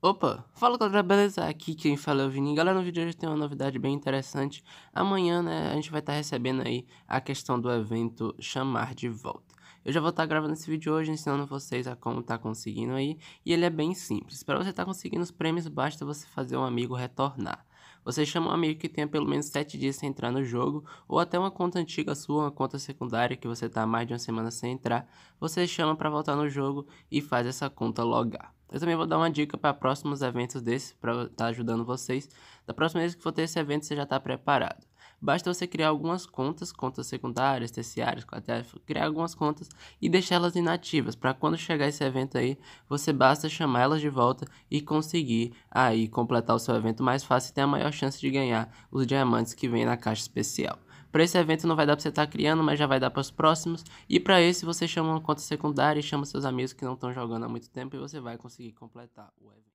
Opa, fala galera, beleza? Aqui quem fala é o Vini. Galera, no vídeo de hoje tem uma novidade bem interessante. Amanhã, né, a gente vai estar tá recebendo aí a questão do evento chamar de volta. Eu já vou estar tá gravando esse vídeo hoje ensinando vocês a como tá conseguindo aí, e ele é bem simples. Para você estar tá conseguindo os prêmios, basta você fazer um amigo retornar. Você chama um amigo que tenha pelo menos 7 dias sem entrar no jogo, ou até uma conta antiga sua, uma conta secundária que você tá há mais de uma semana sem entrar. Você chama para voltar no jogo e faz essa conta logar. Eu também vou dar uma dica para próximos eventos desses, para estar tá ajudando vocês. Da próxima vez que for ter esse evento, você já está preparado. Basta você criar algumas contas, contas secundárias, terciárias, quaternárias, criar algumas contas e deixá-las inativas para quando chegar esse evento aí, você basta chamar elas de volta e conseguir aí completar o seu evento mais fácil e ter a maior chance de ganhar os diamantes que vem na caixa especial. Para esse evento não vai dar para você estar tá criando, mas já vai dar para os próximos. E para esse você chama uma conta secundária e chama seus amigos que não estão jogando há muito tempo e você vai conseguir completar o evento.